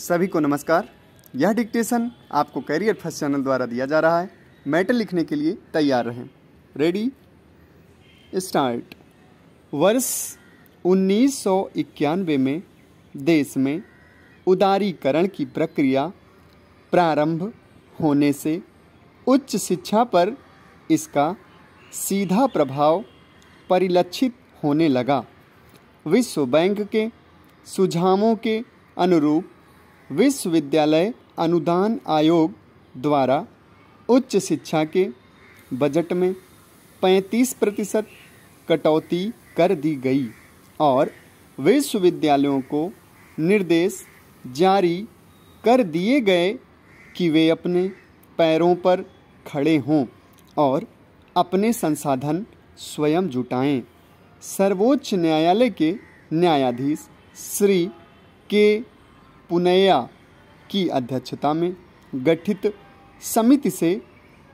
सभी को नमस्कार यह डिक्टेशन आपको कैरियर फर्स्ट चैनल द्वारा दिया जा रहा है मैटर लिखने के लिए तैयार रहें रेडी स्टार्ट वर्ष उन्नीस में देश में उदारीकरण की प्रक्रिया प्रारंभ होने से उच्च शिक्षा पर इसका सीधा प्रभाव परिलक्षित होने लगा विश्व बैंक के सुझावों के अनुरूप विश्वविद्यालय अनुदान आयोग द्वारा उच्च शिक्षा के बजट में 35 प्रतिशत कटौती कर दी गई और विश्वविद्यालयों को निर्देश जारी कर दिए गए कि वे अपने पैरों पर खड़े हों और अपने संसाधन स्वयं जुटाएं सर्वोच्च न्यायालय के न्यायाधीश श्री के पुनैया की अध्यक्षता में गठित समिति से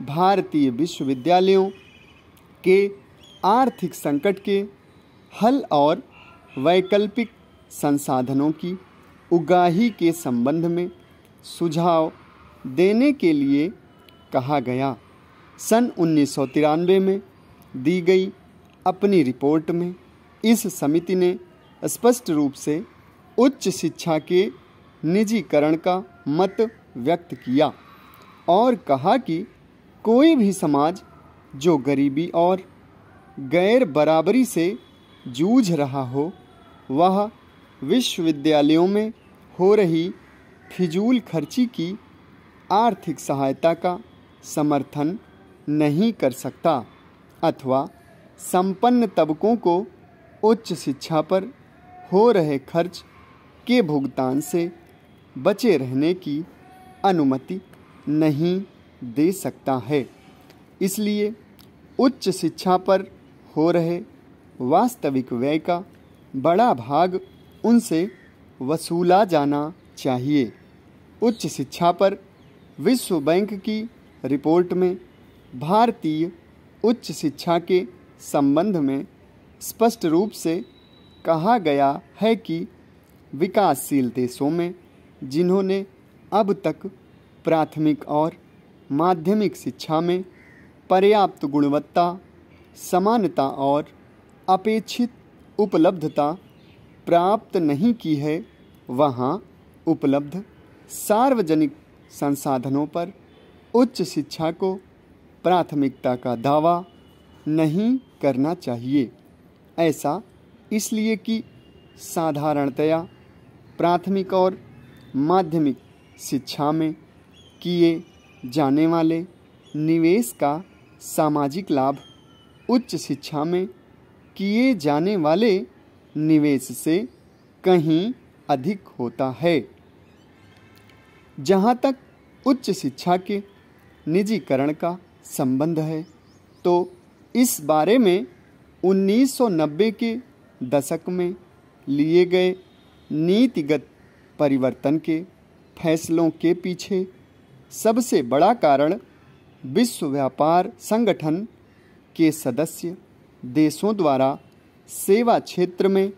भारतीय विश्वविद्यालयों के आर्थिक संकट के हल और वैकल्पिक संसाधनों की उगाही के संबंध में सुझाव देने के लिए कहा गया सन उन्नीस में दी गई अपनी रिपोर्ट में इस समिति ने स्पष्ट रूप से उच्च शिक्षा के निजीकरण का मत व्यक्त किया और कहा कि कोई भी समाज जो गरीबी और गैर बराबरी से जूझ रहा हो वह विश्वविद्यालयों में हो रही फिजूल खर्ची की आर्थिक सहायता का समर्थन नहीं कर सकता अथवा संपन्न तबकों को उच्च शिक्षा पर हो रहे खर्च के भुगतान से बचे रहने की अनुमति नहीं दे सकता है इसलिए उच्च शिक्षा पर हो रहे वास्तविक व्यय का बड़ा भाग उनसे वसूला जाना चाहिए उच्च शिक्षा पर विश्व बैंक की रिपोर्ट में भारतीय उच्च शिक्षा के संबंध में स्पष्ट रूप से कहा गया है कि विकासशील देशों में जिन्होंने अब तक प्राथमिक और माध्यमिक शिक्षा में पर्याप्त गुणवत्ता समानता और अपेक्षित उपलब्धता प्राप्त नहीं की है वहाँ उपलब्ध सार्वजनिक संसाधनों पर उच्च शिक्षा को प्राथमिकता का दावा नहीं करना चाहिए ऐसा इसलिए कि साधारणतया प्राथमिक और माध्यमिक शिक्षा में किए जाने वाले निवेश का सामाजिक लाभ उच्च शिक्षा में किए जाने वाले निवेश से कहीं अधिक होता है जहाँ तक उच्च शिक्षा के निजीकरण का संबंध है तो इस बारे में 1990 के दशक में लिए गए नीतिगत परिवर्तन के फैसलों के पीछे सबसे बड़ा कारण विश्व व्यापार संगठन के सदस्य देशों द्वारा सेवा क्षेत्र में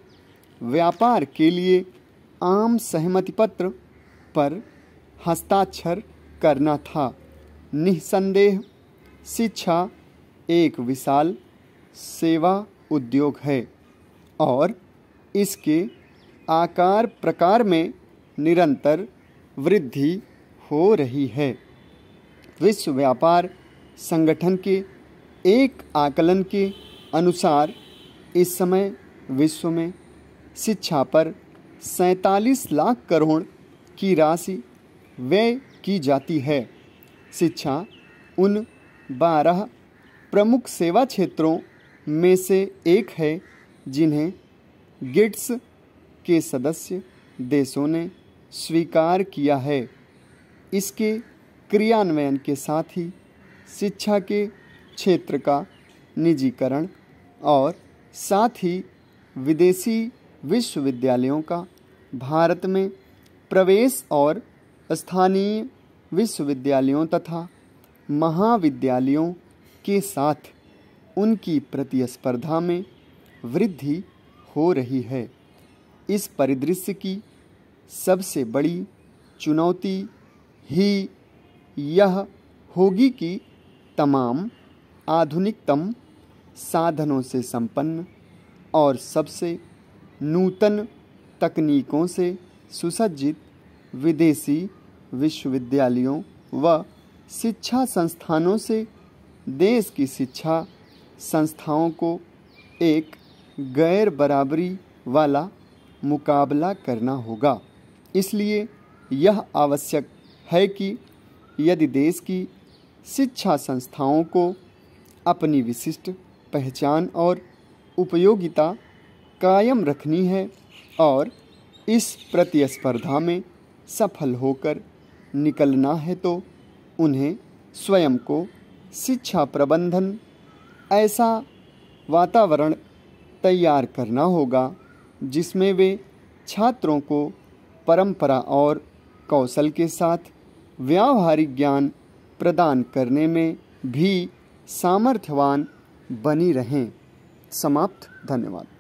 व्यापार के लिए आम सहमति पत्र पर हस्ताक्षर करना था निसंदेह शिक्षा एक विशाल सेवा उद्योग है और इसके आकार प्रकार में निरंतर वृद्धि हो रही है विश्व व्यापार संगठन के एक आकलन के अनुसार इस समय विश्व में शिक्षा पर सैतालीस लाख करोड़ की राशि व्यय की जाती है शिक्षा उन बारह प्रमुख सेवा क्षेत्रों में से एक है जिन्हें गिट्स के सदस्य देशों ने स्वीकार किया है इसके क्रियान्वयन के साथ ही शिक्षा के क्षेत्र का निजीकरण और साथ ही विदेशी विश्वविद्यालयों का भारत में प्रवेश और स्थानीय विश्वविद्यालयों तथा महाविद्यालयों के साथ उनकी प्रतिस्पर्धा में वृद्धि हो रही है इस परिदृश्य की सबसे बड़ी चुनौती ही यह होगी कि तमाम आधुनिकतम साधनों से संपन्न और सबसे नूतन तकनीकों से सुसज्जित विदेशी विश्वविद्यालयों व शिक्षा संस्थानों से देश की शिक्षा संस्थाओं को एक गैर बराबरी वाला मुकाबला करना होगा इसलिए यह आवश्यक है कि यदि देश की शिक्षा संस्थाओं को अपनी विशिष्ट पहचान और उपयोगिता कायम रखनी है और इस प्रतिस्पर्धा में सफल होकर निकलना है तो उन्हें स्वयं को शिक्षा प्रबंधन ऐसा वातावरण तैयार करना होगा जिसमें वे छात्रों को परंपरा और कौशल के साथ व्यावहारिक ज्ञान प्रदान करने में भी सामर्थ्यवान बनी रहें समाप्त धन्यवाद